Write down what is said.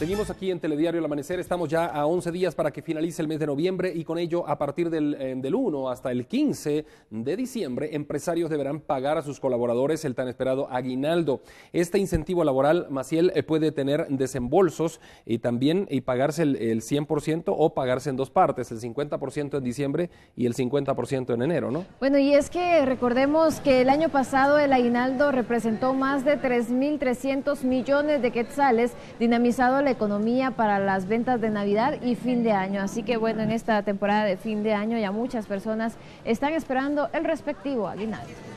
Seguimos aquí en Telediario El Amanecer, estamos ya a 11 días para que finalice el mes de noviembre y con ello a partir del, eh, del 1 hasta el 15 de diciembre empresarios deberán pagar a sus colaboradores el tan esperado aguinaldo. Este incentivo laboral, Maciel, eh, puede tener desembolsos y también y pagarse el, el 100% o pagarse en dos partes, el 50% en diciembre y el 50% en enero, ¿no? Bueno, y es que recordemos que el año pasado el aguinaldo representó más de 3.300 millones de quetzales, dinamizado el economía para las ventas de Navidad y fin de año. Así que bueno, en esta temporada de fin de año ya muchas personas están esperando el respectivo aguinaldo.